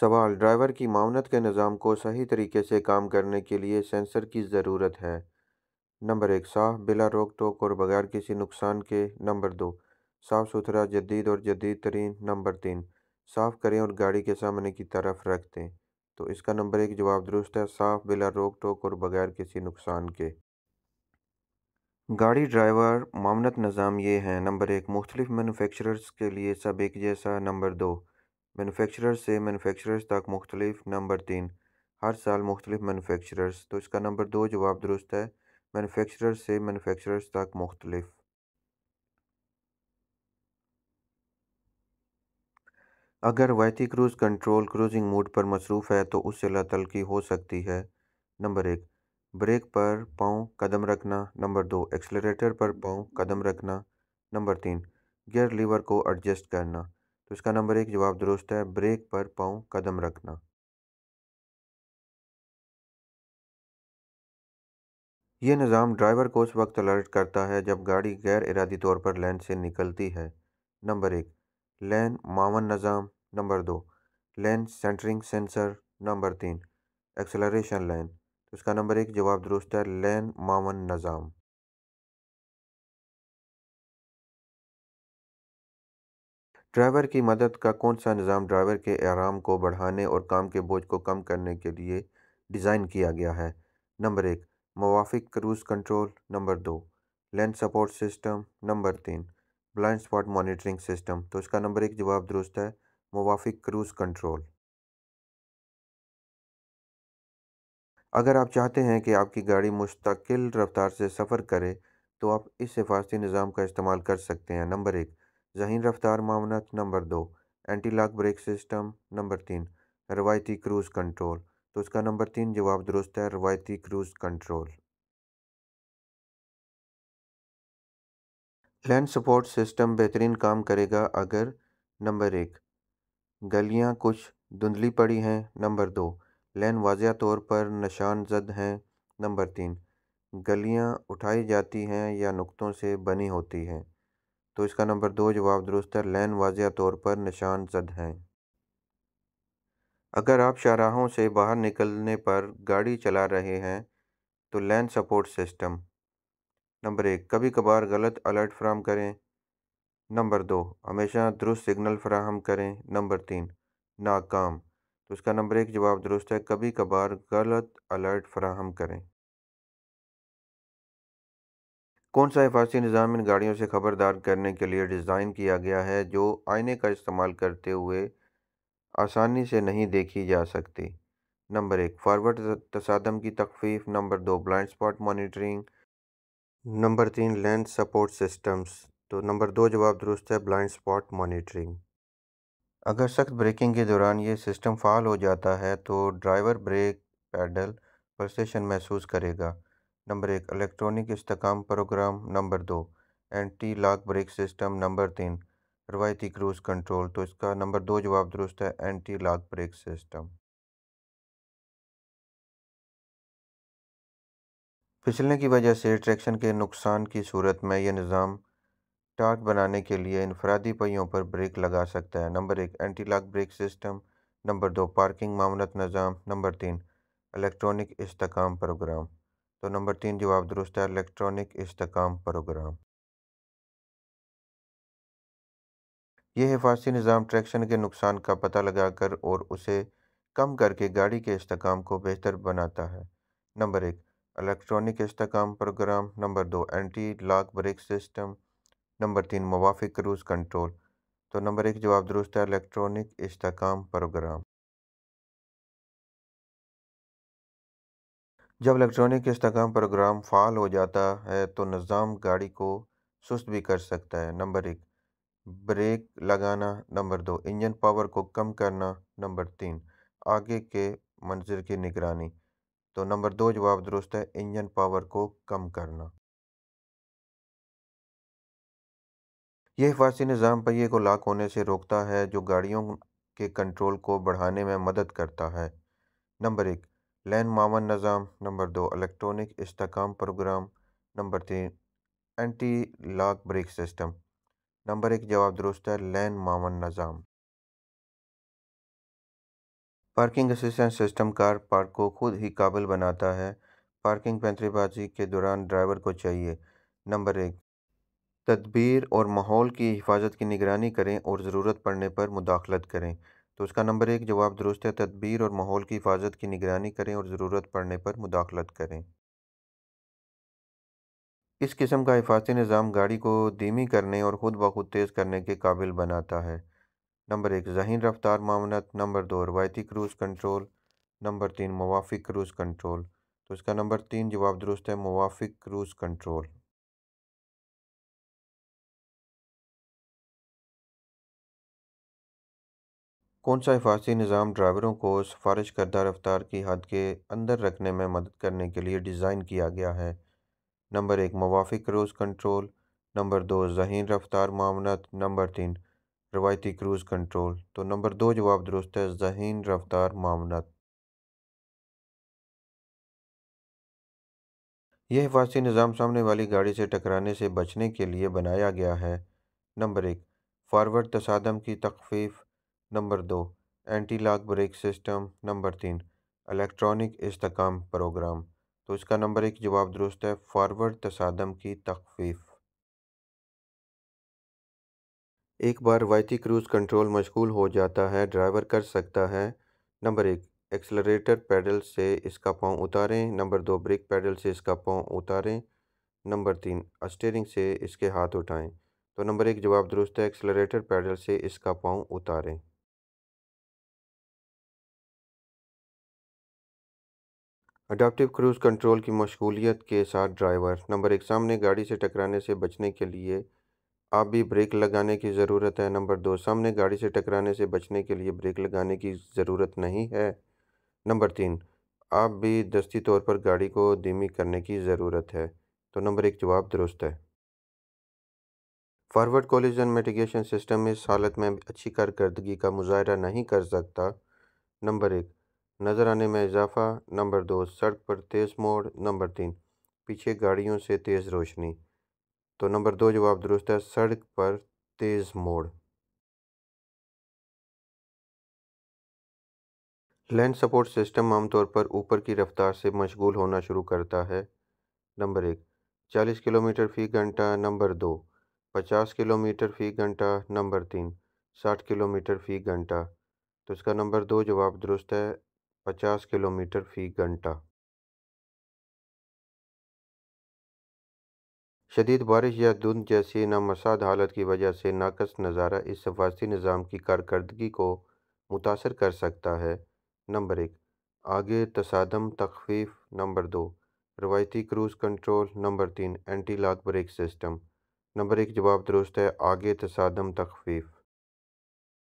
सवाल ड्राइवर की मामनत के निज़ाम को सही तरीके से काम करने के लिए सेंसर की ज़रूरत है नंबर एक साफ बिला रोक टोक और बगैर किसी नुकसान के नंबर दो साफ़ सुथरा जदीद और जदीद तरीन नंबर तीन साफ़ करें और गाड़ी के सामने की तरफ रख दें तो इसका नंबर एक जवाब दुरुस्त है साफ बिला रोक टोक और बगैर किसी नुकसान के गाड़ी ड्राइवर मामनत निज़ाम ये हैं नंबर एक मुख्तलिफ मैनुफेक्चरर्स के लिए सब एक जैसा नंबर दो मैनुफेक्चरर्स से मैनुफेक्चरर्स तक मुख्तलिफ नंबर तीन हर साल मुख्तलिफ मैनुफेक्चरर्स तो इसका नंबर दो जवाब दुरुस्त है मैनुफेक्चर से मैनुफेक्चरर्स तक मुख्तलिफ अगर वायती क्रूज़ कंट्रोल क्रूजिंग मूड पर मसरूफ़ है तो उससे लातलकी हो सकती है नंबर एक ब्रेक पर पाँव कदम रखना नंबर दो एक्सलरेटर पर पाँव कदम रखना नंबर तीन गियर लीवर को एडजस्ट करना तो इसका नंबर एक जवाब दुरुस्त है ब्रेक पर पाँव कदम रखना यह निज़ाम ड्राइवर को उस वक्त अलर्ट करता है जब गाड़ी गैर इरादी तौर पर लैन से निकलती है नंबर एक लैन मावन निज़ाम नंबर दो लैन सेंटरिंग सेंसर नंबर तीन एक्सेलरेशन लैन तो इसका नंबर एक जवाब दुरुस्त है लैन मावन निज़ाम ड्राइवर की मदद का कौन सा निज़ाम ड्राइवर के आराम को बढ़ाने और काम के बोझ को कम करने के लिए डिज़ाइन किया गया है नंबर एक मवाफिक क्रूज़ कंट्रोल नंबर दो लैंड सपोर्ट सिस्टम नंबर तीन ब्लाइंड स्पॉट मॉनिटरिंग सिस्टम तो इसका नंबर एक जवाब दुरुस्त है मवाफिक क्रूज़ कंट्रोल अगर आप चाहते हैं कि आपकी गाड़ी मुस्तकिल रफ्तार से सफ़र करे तो आप इस हिफाजती निज़ाम का इस्तेमाल कर सकते हैं नंबर एक जहीन रफ्तार मामनत नंबर दो anti lock brake system number तीन रवायती क्रूज़ कंट्रोल तो उसका नंबर तीन जवाब दुरुस्त है रवायती cruise control lane support system बेहतरीन काम करेगा अगर नंबर एक गलियां कुछ धुंधली पड़ी हैं नंबर दो लैन वाजह तौर पर निशान जद हैं नंबर तीन गलियां उठाई जाती हैं या नुकतों से बनी होती हैं तो इसका नंबर दो जवाब दुरुस्त है लैन वाजिया तौर पर निशान जद हैं अगर आप शाहराहों से बाहर निकलने पर गाड़ी चला रहे हैं तो लैन सपोर्ट सिस्टम नंबर एक कभी कभार गलत अलर्ट फ्राहम करें नंबर दो हमेशा दुरुस्त सिग्नल फ्राहम करें नंबर तीन नाकाम तो इसका नंबर एक जवाब दुरुस्त है कभी कभार गलत अलर्ट फ्राहम करें कौन सा हिफाजती निज़ाम इन गाड़ियों से खबरदार करने के लिए डिज़ाइन किया गया है जो आईने का इस्तेमाल करते हुए आसानी से नहीं देखी जा सकती नंबर एक फारवर्ड तसादम की तकफीफ नंबर दो ब्लाइंड स्पॉट मॉनिटरिंग नंबर तीन लैंड सपोर्ट सिस्टम्स तो नंबर दो जवाब दुरुस्त है ब्लाइंड स्पॉट मॉनिटरिंग अगर सख्त ब्रेकिंग के दौरान ये सिस्टम फ़ाल हो जाता है तो ड्राइवर ब्रेक पैडल पर महसूस करेगा नंबर एक इलेक्ट्रॉनिक इसकाम प्रोग्राम नंबर दो anti lock brake system number तीन रवायती क्रूज़ कंट्रोल तो इसका नंबर दो जवाब दुरुस्त है एंटी लाक ब्रेक सिस्टम फिसलने की वजह से ट्रैक्शन के नुकसान की सूरत में यह निज़ाम टाक बनाने के लिए इनफरादी पहियों पर ब्रेक लगा सकता है नंबर एक anti lock brake system number दो पार्किंग मामलत निज़ाम नंबर तीन इलेक्ट्रॉनिक इसकाम प्रोग्राम तो नंबर तीन जवाब दुरुस्त है इलेक्ट्रॉनिक इसकाम प्रोग्राम यह हिफाजती निज़ाम ट्रैक्शन के नुकसान का पता लगाकर और उसे कम करके गाड़ी के इसकाम को बेहतर बनाता है नंबर एक इलेक्ट्रॉनिक इसकाम प्रोग्राम नंबर दो anti lock brake system number तीन मुवाफिक क्रूज़ कंट्रोल तो नंबर एक जवाब दुरुस्त है इलेक्ट्रॉनिक इसकाम प्रोग्राम जब इलेक्ट्रॉनिक इस्तेकाम प्रोग्राम फ़ाल हो जाता है तो निज़ाम गाड़ी को सुस्त भी कर सकता है नंबर एक ब्रेक लगाना नंबर दो इंजन पावर को कम करना नंबर तीन आगे के मंजिल की निगरानी तो नंबर दो जवाब दुरुस्त है इंजन पावर को कम करना यह हिफासी निज़ाम पहिए को लाक होने से रोकता है जो गाड़ियों के कंट्रोल को बढ़ाने में मदद करता है नंबर एक लैंड मामन निज़ाम नंबर दो इलेक्ट्रॉनिक इसकाम प्रोग्राम नंबर तीन anti lock brake system number एक जवाब दुरुस्त है लैन मामन निज़ाम parking assistant system car park को खुद ही काबिल बनाता है पार्किंग पैंतरेबाजी के दौरान ड्राइवर को चाहिए नंबर एक तदबीर और माहौल की हिफाजत की निगरानी करें और ज़रूरत पड़ने पर मुदाखलत करें तो उसका नंबर एक जवाब दुरुस्त है तदबीर और माहौल की हिफाजत की निगरानी करें और ज़रूरत पड़ने पर मुदाखलत करें इस किस्म का हिफाजती निज़ाम गाड़ी को धीमी करने और ख़ुद ब खुद तेज़ करने के काबिल बनाता है नंबर एक जहन रफ्तार मामनत नंबर दो रवायती क्रूज़ कंट्रोल नंबर तीन मुवाफिक क्रूज़ कंट्रोल तो इसका नंबर तीन जवाब दुरुस्त है मुवाफिक क्रूज़ कंट्रोल कौन सा हिफाजती निज़ाम ड्राइवरों को सिफारिश करदा रफ्तार की हद के अंदर रखने में मदद करने के लिए डिज़ाइन किया गया है नंबर एक मुवाफिक क्रूज़ कंट्रोल नंबर दो जहन रफ्तार मामनत नंबर तीन रवायती क्रूज़ कंट्रोल तो नंबर दो जवाब दुरुस्त है जहन रफ्तार मामनत यह हिफाजती निज़ाम सामने वाली गाड़ी से टकराने से बचने के लिए बनाया गया है नंबर एक फारवर्ड तसादम की तकफीफ़ नंबर दो anti lock brake system number तीन इलेक्ट्रॉनिक इस्तकाम प्रोग्राम तो इसका नंबर एक जवाब दुरुस्त है फॉरवर्ड तसादम की तखफीफ एक बार रवायती क्रूज़ कंट्रोल मशगूल हो जाता है ड्राइवर कर सकता है नंबर एक एक्सलरेटर पैडल से इसका पाँव उतारें नंबर दो ब्रेक पैडल से इसका पाँव उतारें नंबर तीन स्टेयरिंग से इसके हाथ उठाएं तो नंबर एक जवाब दुरुस्त है एक्सलरेटर पैडल से इसका पाँव उतारें अडाप्टिव क्रूज़ कंट्रोल की मशगूलियत के साथ ड्राइवर नंबर एक सामने गाड़ी से टकराने से बचने के लिए आप भी ब्रेक लगाने की ज़रूरत है नंबर दो सामने गाड़ी से टकराने से बचने के लिए ब्रेक लगाने की ज़रूरत नहीं है नंबर तीन आप भी दस्ती तौर पर गाड़ी को धीमी करने की ज़रूरत है तो नंबर एक जवाब दुरुस्त है फॉरवर्ड कॉलिजन मेडिकेशन सिस्टम इस हालत में अच्छी कारकर्दगी का मुजाहरा नहीं कर सकता नंबर एक नज़र आने में इजाफा नंबर दो सड़क पर तेज़ मोड़ नंबर तीन पीछे गाड़ियों से तेज़ रोशनी तो नंबर दो जवाब दुरुस्त है सड़क पर तेज़ मोड़ लैंड सपोर्ट सिस्टम आमतौर पर ऊपर की रफ्तार से मशगूल होना शुरू करता है नंबर एक चालीस किलोमीटर फ़ी घंटा नंबर दो पचास किलोमीटर फ़ी घंटा नंबर तीन साठ किलोमीटर फ़ी घंटा तो इसका नंबर दो जवाब दुरुस्त है पचास किलोमीटर फ़ी घंटा शदीद बारिश या धुंध जैसी नामसाद हालत की वजह से नाकस नज़ारा इस सफारती निज़ाम की कारकर्दगी को मुतासर कर सकता है नंबर एक आगे तसादम तखफीफ नंबर दो रवायती क्रूज़ कंट्रोल नंबर तीन anti lock brake system number एक जवाब दुरुस्त है आगे तसादम तखफीफ